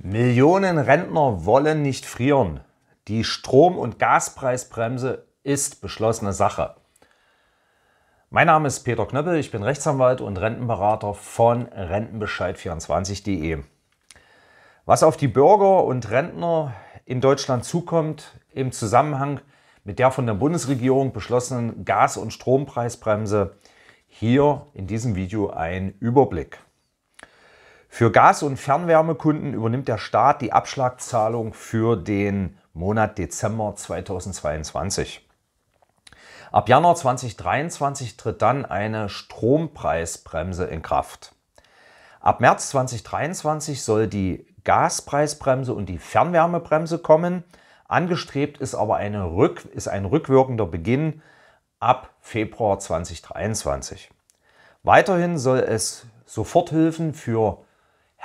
Millionen Rentner wollen nicht frieren. Die Strom- und Gaspreisbremse ist beschlossene Sache. Mein Name ist Peter Knöppel, ich bin Rechtsanwalt und Rentenberater von Rentenbescheid24.de. Was auf die Bürger und Rentner in Deutschland zukommt im Zusammenhang mit der von der Bundesregierung beschlossenen Gas- und Strompreisbremse, hier in diesem Video ein Überblick. Für Gas- und Fernwärmekunden übernimmt der Staat die Abschlagzahlung für den Monat Dezember 2022. Ab Januar 2023 tritt dann eine Strompreisbremse in Kraft. Ab März 2023 soll die Gaspreisbremse und die Fernwärmebremse kommen. Angestrebt ist aber Rück, ist ein rückwirkender Beginn ab Februar 2023. Weiterhin soll es Soforthilfen für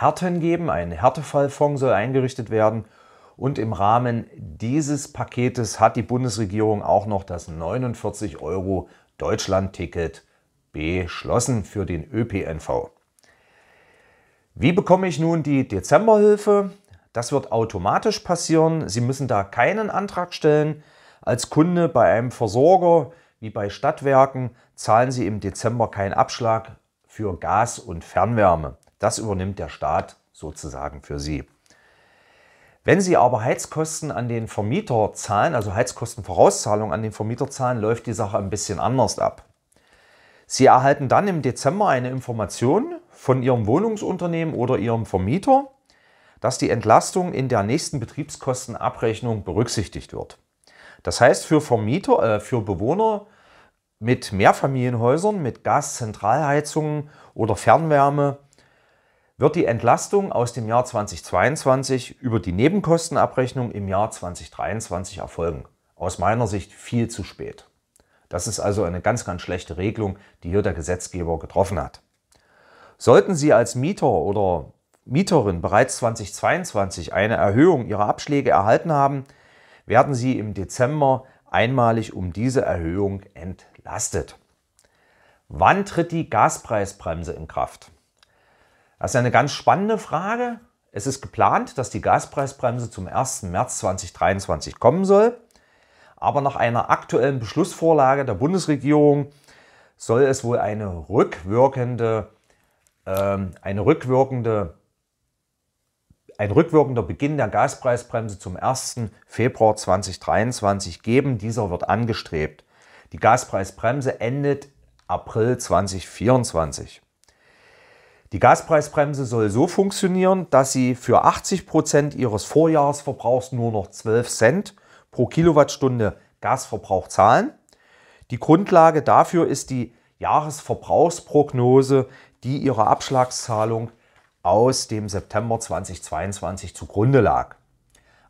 Härten geben. Ein Härtefallfonds soll eingerichtet werden. Und im Rahmen dieses Paketes hat die Bundesregierung auch noch das 49 Euro Deutschland-Ticket beschlossen für den ÖPNV. Wie bekomme ich nun die Dezemberhilfe? Das wird automatisch passieren. Sie müssen da keinen Antrag stellen. Als Kunde bei einem Versorger wie bei Stadtwerken zahlen Sie im Dezember keinen Abschlag für Gas und Fernwärme. Das übernimmt der Staat sozusagen für Sie. Wenn Sie aber Heizkosten an den Vermieter zahlen, also Heizkostenvorauszahlung an den Vermieter zahlen, läuft die Sache ein bisschen anders ab. Sie erhalten dann im Dezember eine Information von Ihrem Wohnungsunternehmen oder Ihrem Vermieter, dass die Entlastung in der nächsten Betriebskostenabrechnung berücksichtigt wird. Das heißt, für Vermieter, äh, für Bewohner mit Mehrfamilienhäusern, mit Gaszentralheizungen oder Fernwärme wird die Entlastung aus dem Jahr 2022 über die Nebenkostenabrechnung im Jahr 2023 erfolgen. Aus meiner Sicht viel zu spät. Das ist also eine ganz, ganz schlechte Regelung, die hier der Gesetzgeber getroffen hat. Sollten Sie als Mieter oder Mieterin bereits 2022 eine Erhöhung Ihrer Abschläge erhalten haben, werden Sie im Dezember einmalig um diese Erhöhung entlastet. Wann tritt die Gaspreisbremse in Kraft? Das ist eine ganz spannende Frage. Es ist geplant, dass die Gaspreisbremse zum 1. März 2023 kommen soll. Aber nach einer aktuellen Beschlussvorlage der Bundesregierung soll es wohl eine rückwirkende, ähm, eine rückwirkende, ein rückwirkender Beginn der Gaspreisbremse zum 1. Februar 2023 geben. Dieser wird angestrebt. Die Gaspreisbremse endet April 2024. Die Gaspreisbremse soll so funktionieren, dass sie für 80 Prozent ihres Vorjahresverbrauchs nur noch 12 Cent pro Kilowattstunde Gasverbrauch zahlen. Die Grundlage dafür ist die Jahresverbrauchsprognose, die ihrer Abschlagszahlung aus dem September 2022 zugrunde lag.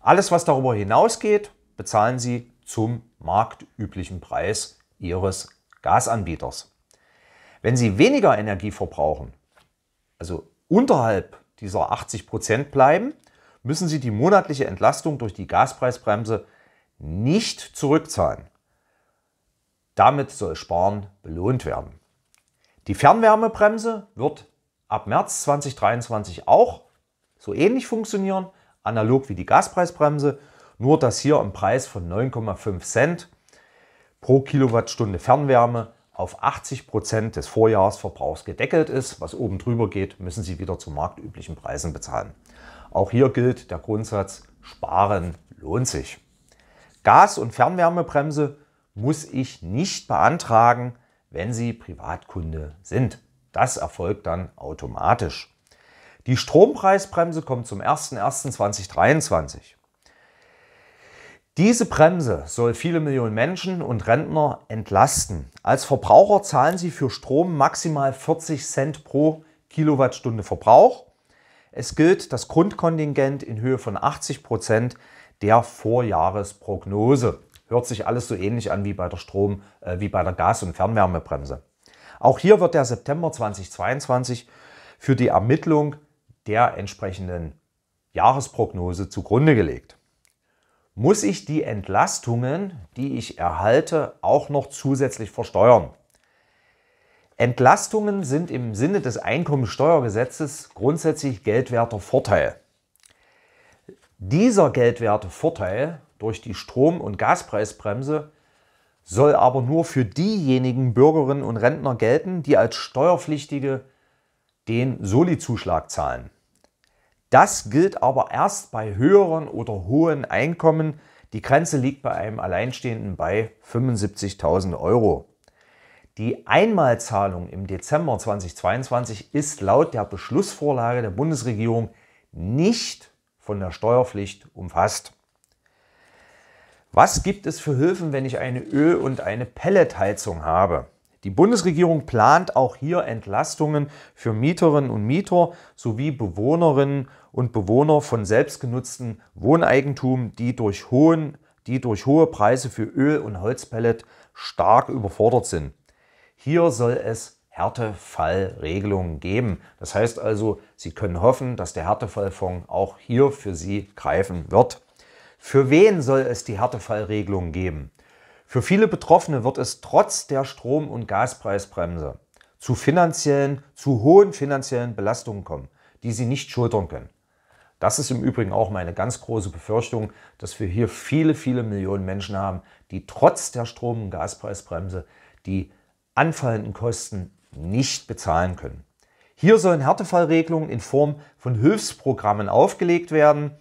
Alles, was darüber hinausgeht, bezahlen Sie zum marktüblichen Preis Ihres Gasanbieters. Wenn Sie weniger Energie verbrauchen, also unterhalb dieser 80 Prozent bleiben, müssen Sie die monatliche Entlastung durch die Gaspreisbremse nicht zurückzahlen. Damit soll Sparen belohnt werden. Die Fernwärmebremse wird ab März 2023 auch so ähnlich funktionieren, analog wie die Gaspreisbremse, nur dass hier im Preis von 9,5 Cent pro Kilowattstunde Fernwärme auf 80 Prozent des Vorjahresverbrauchs gedeckelt ist. Was oben drüber geht, müssen Sie wieder zu marktüblichen Preisen bezahlen. Auch hier gilt der Grundsatz, sparen lohnt sich. Gas- und Fernwärmebremse muss ich nicht beantragen, wenn Sie Privatkunde sind. Das erfolgt dann automatisch. Die Strompreisbremse kommt zum 01.01.2023. Diese Bremse soll viele Millionen Menschen und Rentner entlasten. Als Verbraucher zahlen sie für Strom maximal 40 Cent pro Kilowattstunde Verbrauch. Es gilt das Grundkontingent in Höhe von 80 Prozent der Vorjahresprognose. Hört sich alles so ähnlich an wie bei der Strom, äh, wie bei der Gas- und Fernwärmebremse. Auch hier wird der September 2022 für die Ermittlung der entsprechenden Jahresprognose zugrunde gelegt muss ich die Entlastungen, die ich erhalte, auch noch zusätzlich versteuern. Entlastungen sind im Sinne des Einkommensteuergesetzes grundsätzlich geldwerter Vorteil. Dieser geldwerte Vorteil durch die Strom- und Gaspreisbremse soll aber nur für diejenigen Bürgerinnen und Rentner gelten, die als Steuerpflichtige den Soli-Zuschlag zahlen. Das gilt aber erst bei höheren oder hohen Einkommen. Die Grenze liegt bei einem Alleinstehenden bei 75.000 Euro. Die Einmalzahlung im Dezember 2022 ist laut der Beschlussvorlage der Bundesregierung nicht von der Steuerpflicht umfasst. Was gibt es für Hilfen, wenn ich eine Öl- und eine Pelletheizung habe? Die Bundesregierung plant auch hier Entlastungen für Mieterinnen und Mieter sowie Bewohnerinnen und Bewohner von selbstgenutzten Wohneigentum, die durch, hohen, die durch hohe Preise für Öl und Holzpellet stark überfordert sind. Hier soll es Härtefallregelungen geben. Das heißt also, Sie können hoffen, dass der Härtefallfonds auch hier für Sie greifen wird. Für wen soll es die Härtefallregelung geben? Für viele Betroffene wird es trotz der Strom- und Gaspreisbremse zu finanziellen, zu hohen finanziellen Belastungen kommen, die sie nicht schultern können. Das ist im Übrigen auch meine ganz große Befürchtung, dass wir hier viele, viele Millionen Menschen haben, die trotz der Strom- und Gaspreisbremse die anfallenden Kosten nicht bezahlen können. Hier sollen Härtefallregelungen in Form von Hilfsprogrammen aufgelegt werden.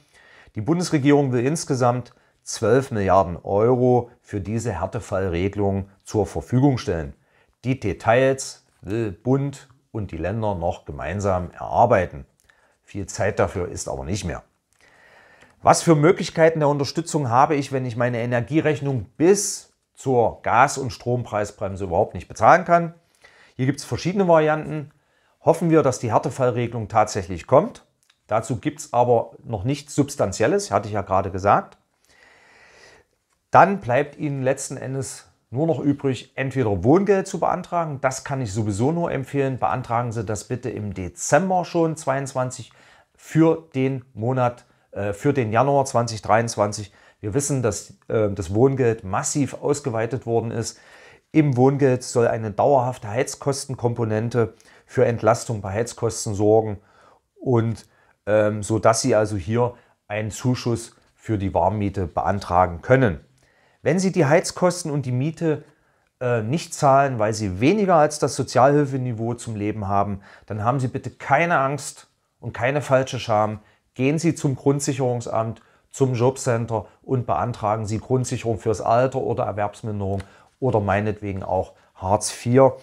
Die Bundesregierung will insgesamt 12 Milliarden Euro für diese Härtefallregelung zur Verfügung stellen. Die Details will Bund und die Länder noch gemeinsam erarbeiten. Viel Zeit dafür ist aber nicht mehr. Was für Möglichkeiten der Unterstützung habe ich, wenn ich meine Energierechnung bis zur Gas- und Strompreisbremse überhaupt nicht bezahlen kann? Hier gibt es verschiedene Varianten. Hoffen wir, dass die Härtefallregelung tatsächlich kommt. Dazu gibt es aber noch nichts Substanzielles, hatte ich ja gerade gesagt dann bleibt Ihnen letzten Endes nur noch übrig, entweder Wohngeld zu beantragen. Das kann ich sowieso nur empfehlen. Beantragen Sie das bitte im Dezember schon 22 für den Monat, äh, für den Januar 2023. Wir wissen, dass äh, das Wohngeld massiv ausgeweitet worden ist. Im Wohngeld soll eine dauerhafte Heizkostenkomponente für Entlastung bei Heizkosten sorgen und ähm, so dass Sie also hier einen Zuschuss für die Warmmiete beantragen können. Wenn Sie die Heizkosten und die Miete äh, nicht zahlen, weil Sie weniger als das Sozialhilfeniveau zum Leben haben, dann haben Sie bitte keine Angst und keine falsche Scham. Gehen Sie zum Grundsicherungsamt, zum Jobcenter und beantragen Sie Grundsicherung fürs Alter oder Erwerbsminderung oder meinetwegen auch Hartz IV.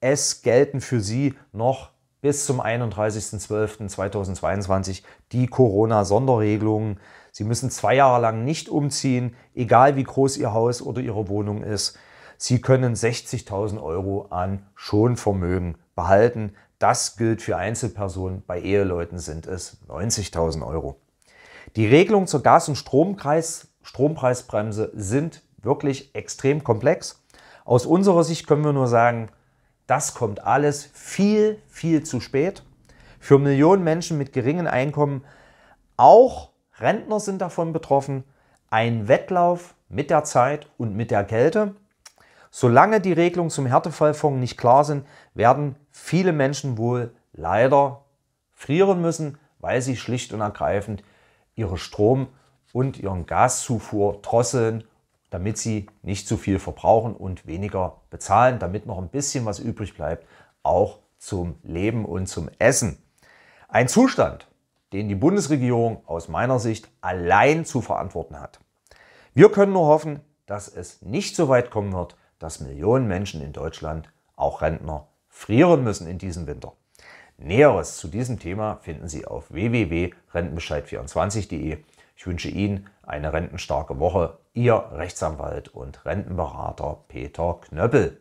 Es gelten für Sie noch bis zum 31.12.2022 die Corona-Sonderregelungen. Sie müssen zwei Jahre lang nicht umziehen, egal wie groß Ihr Haus oder Ihre Wohnung ist. Sie können 60.000 Euro an Schonvermögen behalten. Das gilt für Einzelpersonen, bei Eheleuten sind es 90.000 Euro. Die Regelungen zur Gas- und Strompreis, Strompreisbremse sind wirklich extrem komplex. Aus unserer Sicht können wir nur sagen, das kommt alles viel, viel zu spät. Für Millionen Menschen mit geringen Einkommen auch Rentner sind davon betroffen. Ein Wettlauf mit der Zeit und mit der Kälte. Solange die Regelungen zum Härtefallfonds nicht klar sind, werden viele Menschen wohl leider frieren müssen, weil sie schlicht und ergreifend ihre Strom- und ihren Gaszufuhr drosseln, damit sie nicht zu viel verbrauchen und weniger bezahlen, damit noch ein bisschen was übrig bleibt, auch zum Leben und zum Essen. Ein Zustand, den die Bundesregierung aus meiner Sicht allein zu verantworten hat. Wir können nur hoffen, dass es nicht so weit kommen wird, dass Millionen Menschen in Deutschland, auch Rentner, frieren müssen in diesem Winter. Näheres zu diesem Thema finden Sie auf www.rentenbescheid24.de. Ich wünsche Ihnen eine rentenstarke Woche. Ihr Rechtsanwalt und Rentenberater Peter Knöppel.